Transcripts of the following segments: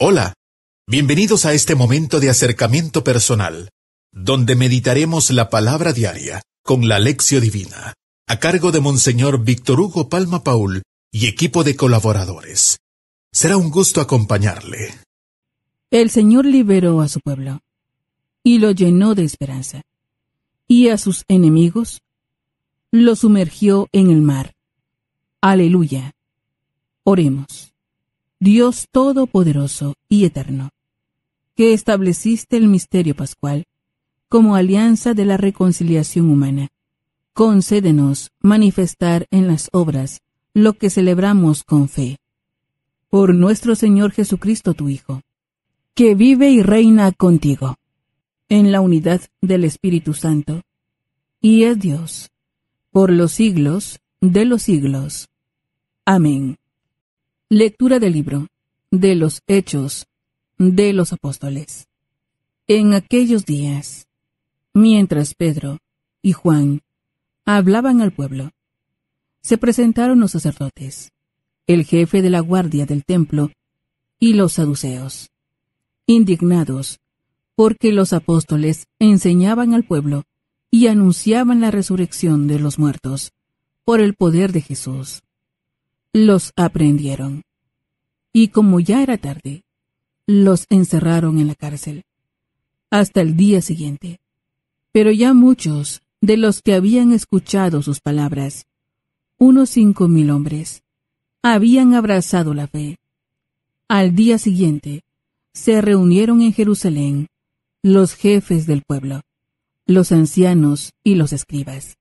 Hola, bienvenidos a este momento de acercamiento personal, donde meditaremos la palabra diaria con la lección divina, a cargo de Monseñor Víctor Hugo Palma Paul y equipo de colaboradores. Será un gusto acompañarle. El Señor liberó a su pueblo y lo llenó de esperanza, y a sus enemigos lo sumergió en el mar. Aleluya. Oremos. Dios Todopoderoso y Eterno, que estableciste el misterio pascual como alianza de la reconciliación humana. Concédenos manifestar en las obras lo que celebramos con fe. Por nuestro Señor Jesucristo, tu Hijo, que vive y reina contigo, en la unidad del Espíritu Santo, y es Dios, por los siglos de los siglos. Amén. Lectura del libro de los Hechos de los Apóstoles. En aquellos días, mientras Pedro y Juan hablaban al pueblo, se presentaron los sacerdotes, el jefe de la guardia del templo y los saduceos, indignados porque los apóstoles enseñaban al pueblo y anunciaban la resurrección de los muertos por el poder de Jesús los aprendieron. Y como ya era tarde, los encerraron en la cárcel hasta el día siguiente. Pero ya muchos de los que habían escuchado sus palabras, unos cinco mil hombres, habían abrazado la fe. Al día siguiente, se reunieron en Jerusalén los jefes del pueblo, los ancianos y los escribas.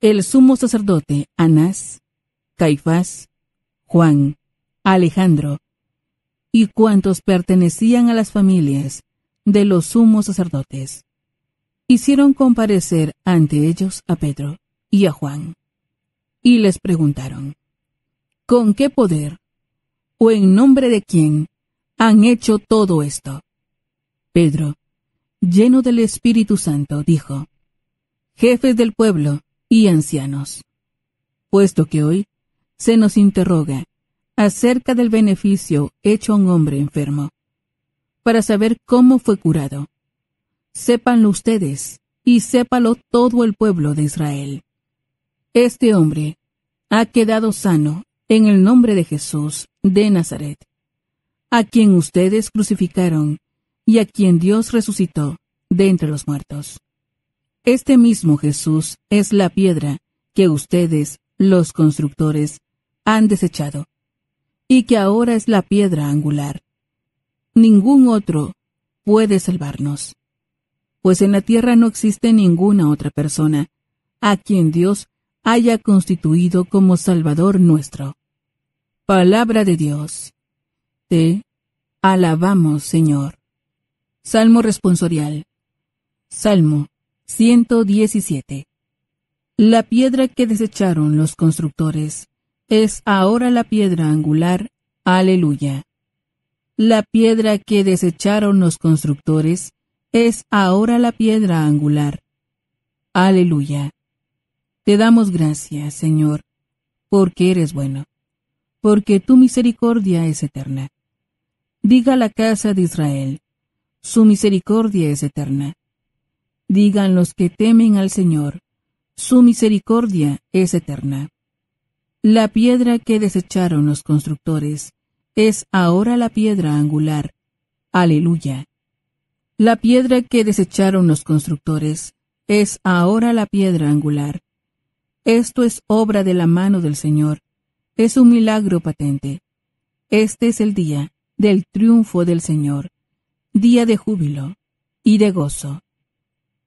El sumo sacerdote, Anás, Caifás, Juan, Alejandro, y cuantos pertenecían a las familias de los sumos sacerdotes. Hicieron comparecer ante ellos a Pedro y a Juan, y les preguntaron, ¿con qué poder o en nombre de quién han hecho todo esto? Pedro, lleno del Espíritu Santo, dijo, Jefes del pueblo y ancianos, puesto que hoy se nos interroga acerca del beneficio hecho a un hombre enfermo, para saber cómo fue curado. Sépanlo ustedes y sépalo todo el pueblo de Israel. Este hombre ha quedado sano en el nombre de Jesús de Nazaret, a quien ustedes crucificaron y a quien Dios resucitó de entre los muertos. Este mismo Jesús es la piedra que ustedes, los constructores, han desechado, y que ahora es la piedra angular. Ningún otro puede salvarnos, pues en la tierra no existe ninguna otra persona a quien Dios haya constituido como Salvador nuestro. Palabra de Dios. Te alabamos, Señor. Salmo responsorial. Salmo 117. La piedra que desecharon los constructores es ahora la piedra angular, aleluya. La piedra que desecharon los constructores es ahora la piedra angular, aleluya. Te damos gracias, Señor, porque eres bueno, porque tu misericordia es eterna. Diga la casa de Israel, su misericordia es eterna. Digan los que temen al Señor, su misericordia es eterna. La piedra que desecharon los constructores es ahora la piedra angular. Aleluya. La piedra que desecharon los constructores es ahora la piedra angular. Esto es obra de la mano del Señor. Es un milagro patente. Este es el día del triunfo del Señor, día de júbilo y de gozo.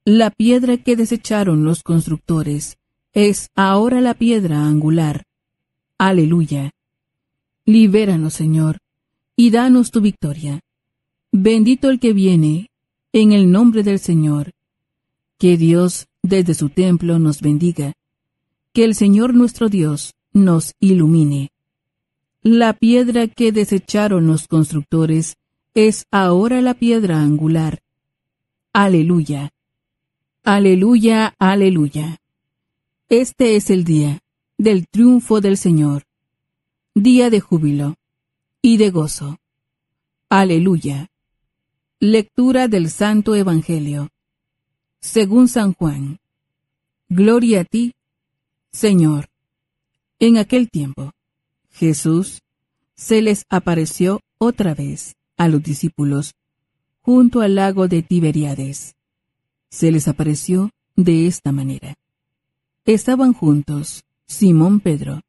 La piedra que desecharon los constructores es ahora la piedra angular. Aleluya. Libéranos, Señor, y danos tu victoria. Bendito el que viene, en el nombre del Señor. Que Dios desde su templo nos bendiga. Que el Señor nuestro Dios nos ilumine. La piedra que desecharon los constructores es ahora la piedra angular. Aleluya. Aleluya, aleluya. Este es el día del triunfo del Señor, día de júbilo y de gozo. Aleluya. Lectura del Santo Evangelio. Según San Juan. Gloria a ti, Señor. En aquel tiempo, Jesús se les apareció otra vez a los discípulos junto al lago de Tiberiades. Se les apareció de esta manera. Estaban juntos Simón Pedro,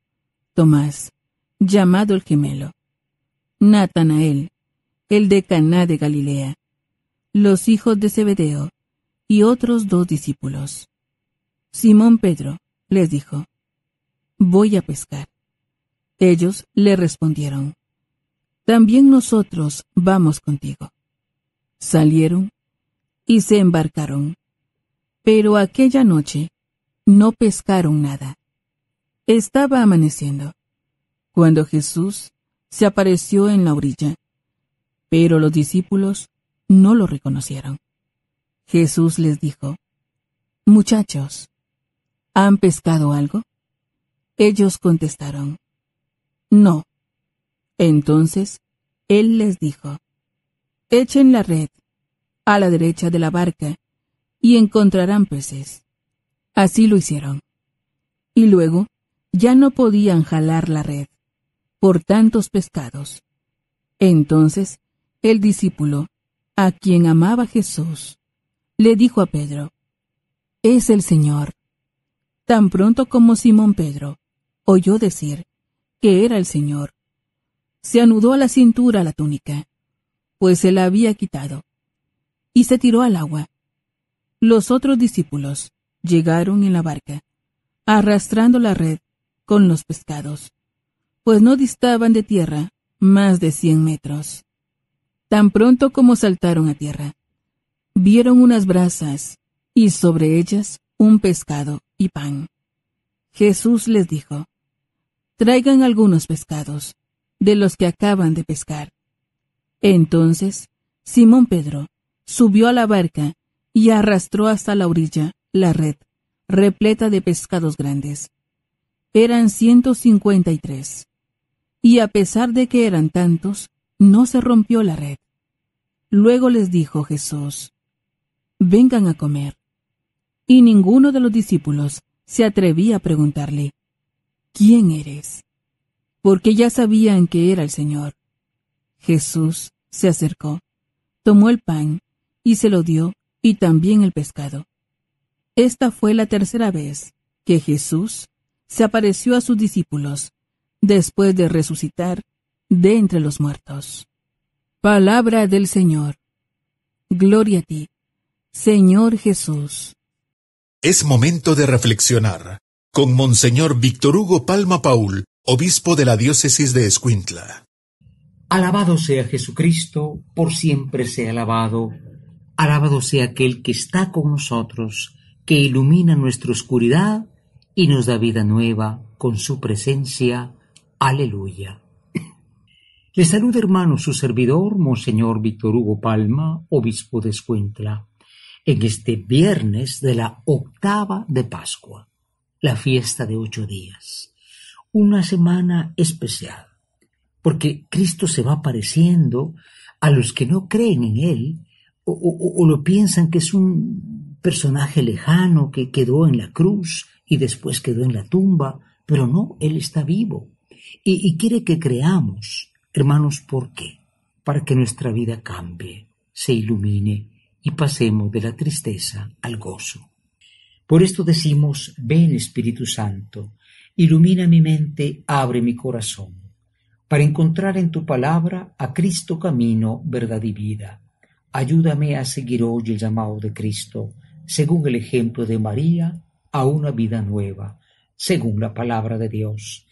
Tomás, llamado el gemelo, Natanael, el de Caná de Galilea, los hijos de Zebedeo y otros dos discípulos. Simón Pedro les dijo, Voy a pescar. Ellos le respondieron, También nosotros vamos contigo. Salieron y se embarcaron, pero aquella noche no pescaron nada. Estaba amaneciendo, cuando Jesús se apareció en la orilla, pero los discípulos no lo reconocieron. Jesús les dijo, Muchachos, ¿han pescado algo? Ellos contestaron, No. Entonces, Él les dijo, Echen la red a la derecha de la barca y encontrarán peces. Así lo hicieron. Y luego ya no podían jalar la red por tantos pescados. Entonces el discípulo, a quien amaba Jesús, le dijo a Pedro, Es el Señor. Tan pronto como Simón Pedro oyó decir que era el Señor, se anudó a la cintura la túnica, pues se la había quitado, y se tiró al agua. Los otros discípulos llegaron en la barca, arrastrando la red con los pescados, pues no distaban de tierra más de cien metros. Tan pronto como saltaron a tierra, vieron unas brasas y sobre ellas un pescado y pan. Jesús les dijo, Traigan algunos pescados, de los que acaban de pescar. Entonces, Simón Pedro subió a la barca y arrastró hasta la orilla la red, repleta de pescados grandes, eran 153. Y a pesar de que eran tantos, no se rompió la red. Luego les dijo Jesús, vengan a comer. Y ninguno de los discípulos se atrevía a preguntarle, ¿quién eres? Porque ya sabían que era el Señor. Jesús se acercó, tomó el pan y se lo dio y también el pescado. Esta fue la tercera vez que Jesús se apareció a sus discípulos, después de resucitar de entre los muertos. Palabra del Señor. Gloria a ti, Señor Jesús. Es momento de reflexionar con Monseñor Víctor Hugo Palma Paul, obispo de la diócesis de Escuintla. Alabado sea Jesucristo, por siempre sea alabado. Alabado sea aquel que está con nosotros, que ilumina nuestra oscuridad y nos da vida nueva con su presencia. Aleluya. Le saluda hermano su servidor, Monseñor Víctor Hugo Palma, obispo de Escuentla, en este viernes de la octava de Pascua, la fiesta de ocho días, una semana especial, porque Cristo se va apareciendo a los que no creen en Él o lo piensan que es un personaje lejano que quedó en la cruz y después quedó en la tumba, pero no, Él está vivo y, quiere que creamos, hermanos, ¿por qué? Para que nuestra vida cambie, se ilumine y pasemos de la tristeza al gozo. Por esto decimos, ven Espíritu Santo, ilumina mi mente, abre mi corazón, para encontrar en tu palabra a Cristo camino, verdad y vida. Ayúdame a seguir hoy el llamado de Cristo, según el ejemplo de María, a una vida nueva, según la palabra de Dios,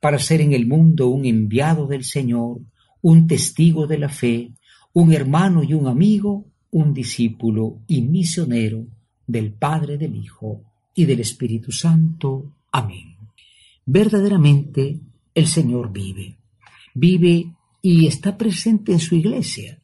para ser en el mundo un enviado del Señor, un testigo de la fe, un hermano y un amigo, un discípulo y misionero del Padre, del Hijo y del Espíritu Santo. Amén. Verdaderamente el Señor vive, vive y está presente en su iglesia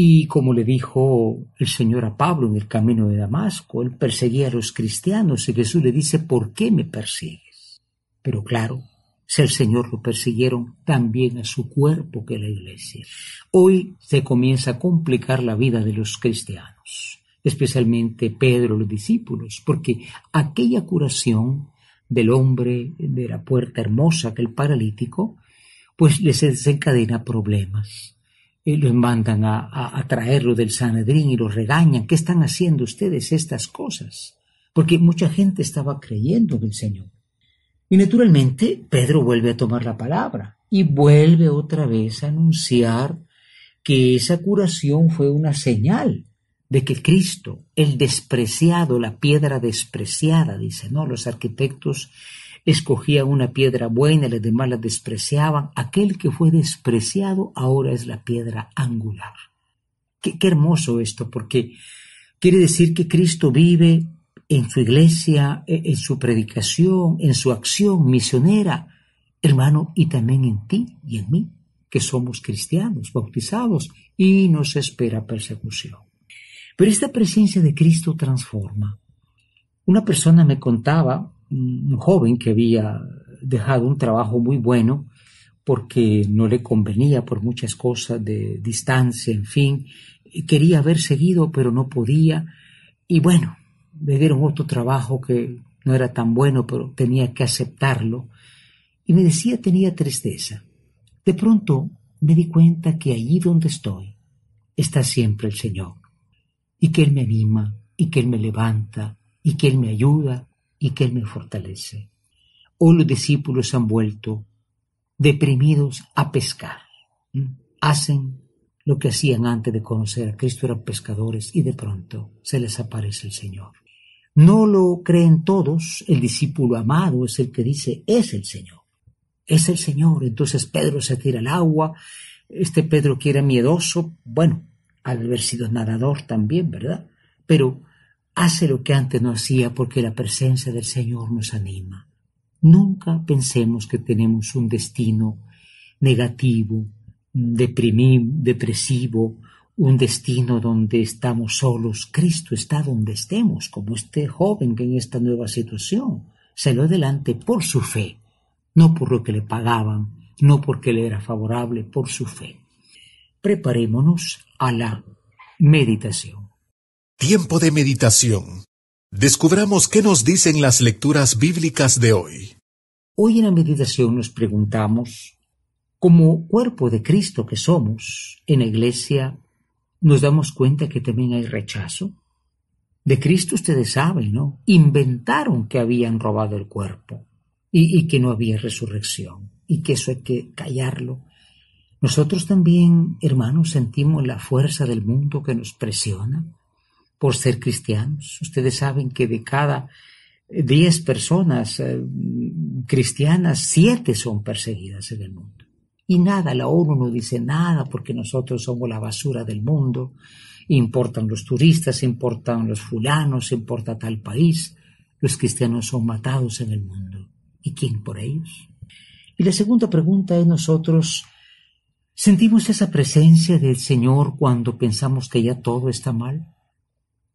y como le dijo el Señor a Pablo en el camino de Damasco, él perseguía a los cristianos y Jesús le dice, ¿por qué me persigues? Pero claro, si el Señor lo persiguieron, también a su cuerpo que la iglesia. Hoy se comienza a complicar la vida de los cristianos, especialmente Pedro los discípulos, porque aquella curación del hombre de la puerta hermosa, que el paralítico, pues les desencadena problemas lo mandan a, traerlo del Sanedrín y lo regañan. ¿Qué están haciendo ustedes estas cosas? Porque mucha gente estaba creyendo en el Señor. Y naturalmente Pedro vuelve a tomar la palabra y vuelve otra vez a anunciar que esa curación fue una señal de que Cristo, el despreciado, la piedra despreciada, dice, ¿no? Los arquitectos Escogía una piedra buena y las demás la despreciaban. Aquel que fue despreciado ahora es la piedra angular. Qué, qué hermoso esto, porque quiere decir que Cristo vive en su iglesia, e, en su predicación, en su acción misionera, hermano, y también en ti y en mí, que somos cristianos, bautizados, y nos espera persecución. Pero esta presencia de Cristo transforma. Una persona me contaba un joven que había dejado un trabajo muy bueno porque no le convenía por muchas cosas de distancia, en fin, quería haber seguido pero no podía y bueno, me dieron otro trabajo que no era tan bueno pero tenía que aceptarlo y me decía tenía tristeza. De pronto me di cuenta que allí donde estoy está siempre el Señor y que Él me anima y que Él me levanta y que Él me ayuda y que Él me fortalece. Hoy los discípulos han vuelto deprimidos a pescar. ¿Mm? Hacen lo que hacían antes de conocer a Cristo, eran pescadores y de pronto se les aparece el Señor. No lo creen todos, el discípulo amado es el que dice, es el Señor, es el Señor. Entonces Pedro se tira al agua, este Pedro que era miedoso, bueno, al haber sido nadador también, ¿verdad? Pero hace lo que antes no hacía porque la presencia del Señor nos anima. Nunca pensemos que tenemos un destino negativo, depresivo, un destino donde estamos solos. Cristo está donde estemos, como este joven que en esta nueva situación salió adelante por su fe, no por lo que le pagaban, no porque le era favorable, por su fe. Preparémonos a la meditación. Tiempo de meditación. Descubramos qué nos dicen las lecturas bíblicas de hoy. Hoy en la meditación nos preguntamos, como cuerpo de Cristo que somos en iglesia, nos damos cuenta que también hay rechazo. De Cristo ustedes saben, ¿no? Inventaron que habían robado el cuerpo y, y que no había resurrección y que eso hay que callarlo. Nosotros también, hermanos, sentimos la fuerza del mundo que nos presiona por ser cristianos. Ustedes saben que de cada diez personas eh, cristianas, siete son perseguidas en el mundo. Y nada, la ONU no dice nada porque nosotros somos la basura del mundo. Importan los turistas, importan los fulanos, importa tal país. Los cristianos son matados en el mundo. ¿Y quién por ellos? Y la segunda pregunta es nosotros, ¿sentimos esa presencia del Señor cuando pensamos que ya todo está mal?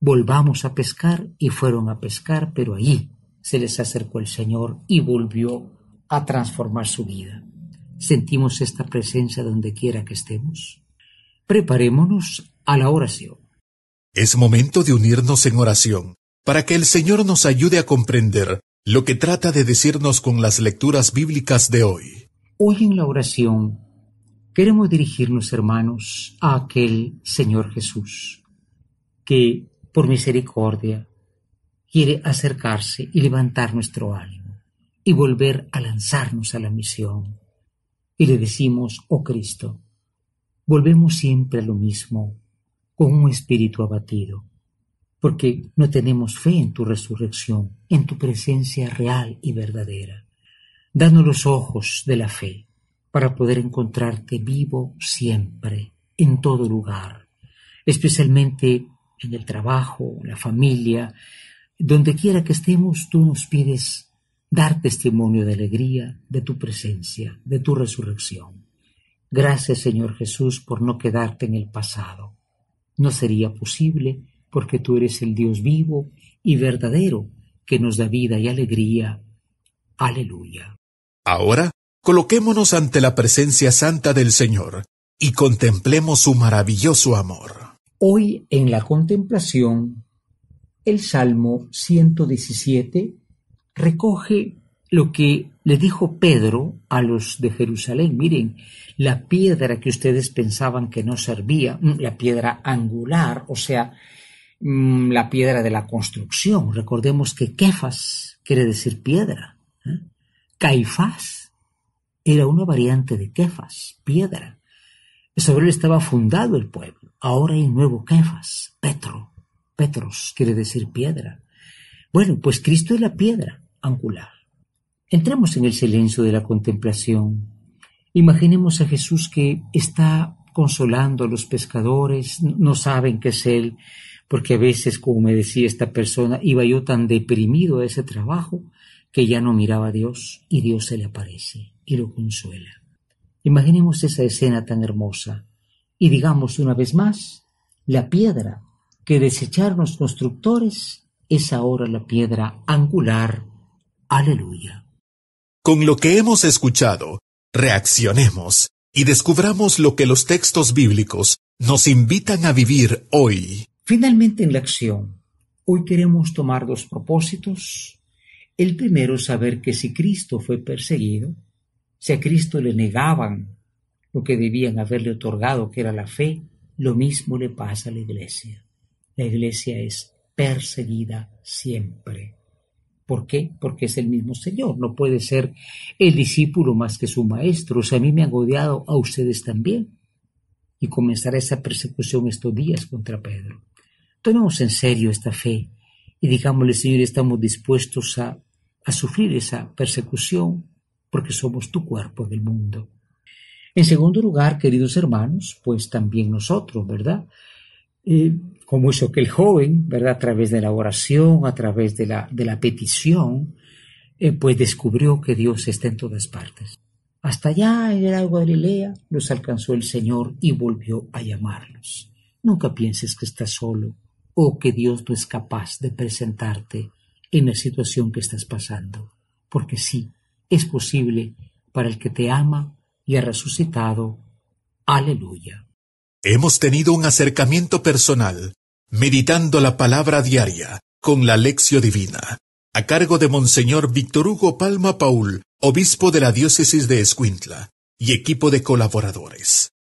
volvamos a pescar y fueron a pescar, pero allí se les acercó el Señor y volvió a transformar su vida. Sentimos esta presencia donde quiera que estemos. Preparémonos a la oración. Es momento de unirnos en oración para que el Señor nos ayude a comprender lo que trata de decirnos con las lecturas bíblicas de hoy. Hoy en la oración queremos dirigirnos, hermanos, a aquel Señor Jesús, que por misericordia, quiere acercarse y levantar nuestro ánimo y volver a lanzarnos a la misión. Y le decimos, oh Cristo, volvemos siempre a lo mismo, con un espíritu abatido, porque no tenemos fe en tu resurrección, en tu presencia real y verdadera. Danos los ojos de la fe para poder encontrarte vivo siempre, en todo lugar, especialmente en el trabajo, en la familia, donde quiera que estemos, tú nos pides dar testimonio de alegría, de tu presencia, de tu resurrección. Gracias, Señor Jesús, por no quedarte en el pasado. No sería posible porque tú eres el Dios vivo y verdadero que nos da vida y alegría. Aleluya. Ahora, coloquémonos ante la presencia santa del Señor y contemplemos su maravilloso amor. Hoy en la contemplación, el Salmo 117 recoge lo que le dijo Pedro a los de Jerusalén. Miren, la piedra que ustedes pensaban que no servía, mm, la piedra angular, o sea, mm, la piedra de la construcción. Recordemos que Kefas quiere decir piedra. ¿eh? Caifás era una variante de Kefas, piedra. Sobre él estaba fundado el pueblo. Ahora hay nuevo Kefas, Petro. Petros quiere decir piedra. Bueno, pues Cristo es la piedra angular. Entramos en el silencio de la contemplación. Imaginemos a Jesús que está consolando a los pescadores, no saben qué es Él, porque a veces, como me decía esta persona, iba yo tan deprimido a ese trabajo que ya no miraba a Dios y Dios se le aparece y lo consuela. Imaginemos esa escena tan hermosa y digamos una vez más, la piedra que desecharon los constructores es ahora la piedra angular. Aleluya. Con lo que hemos escuchado, reaccionemos y descubramos lo que los textos bíblicos nos invitan a vivir hoy. Finalmente en la acción, hoy queremos tomar dos propósitos. El primero, saber que si Cristo fue perseguido, si a Cristo le negaban lo que debían haberle otorgado, que era la fe, lo mismo le pasa a la iglesia. La iglesia es perseguida siempre. ¿Por qué? Porque es el mismo Señor. No puede ser el discípulo más que su maestro. O sea, a mí me han odiado, a ustedes también. Y comenzará esa persecución estos días contra Pedro. Tomemos en serio esta fe y digámosle, Señor, estamos dispuestos a, a sufrir esa persecución porque somos tu cuerpo del mundo. En segundo lugar, queridos hermanos, pues también nosotros, ¿verdad? Eh, como hizo el joven, ¿verdad? A través de la oración, a través de la, de la petición, eh, pues descubrió que Dios está en todas partes. Hasta allá en el agua de Galilea los alcanzó el Señor y volvió a llamarlos. Nunca pienses que estás solo o que Dios no es capaz de presentarte en la situación que estás pasando, porque sí, es posible para el que te ama y ha resucitado. Aleluya. Hemos tenido un acercamiento personal, meditando la palabra diaria con la lección divina, a cargo de Monseñor Víctor Hugo Palma Paul, obispo de la diócesis de Escuintla, y equipo de colaboradores.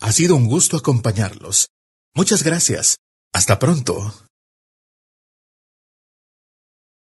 Ha sido un gusto acompañarlos. Muchas gracias. Hasta pronto.